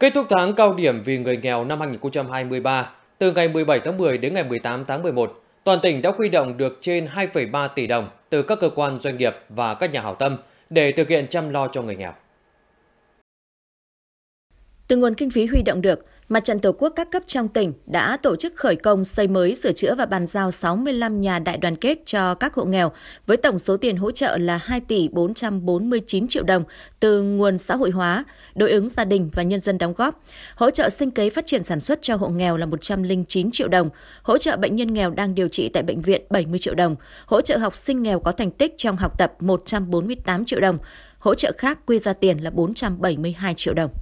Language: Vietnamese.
Kết thúc tháng cao điểm vì người nghèo năm 2023, từ ngày 17 tháng 10 đến ngày 18 tháng 11, toàn tỉnh đã huy động được trên 2,3 tỷ đồng từ các cơ quan doanh nghiệp và các nhà hảo tâm để thực hiện chăm lo cho người nghèo. Từ nguồn kinh phí huy động được, Mặt trận Tổ quốc các cấp trong tỉnh đã tổ chức khởi công xây mới, sửa chữa và bàn giao 65 nhà đại đoàn kết cho các hộ nghèo với tổng số tiền hỗ trợ là 2 tỷ 449 triệu đồng từ nguồn xã hội hóa, đối ứng gia đình và nhân dân đóng góp. Hỗ trợ sinh kế phát triển sản xuất cho hộ nghèo là 109 triệu đồng, hỗ trợ bệnh nhân nghèo đang điều trị tại bệnh viện 70 triệu đồng, hỗ trợ học sinh nghèo có thành tích trong học tập 148 triệu đồng, hỗ trợ khác quy ra tiền là 472 triệu đồng.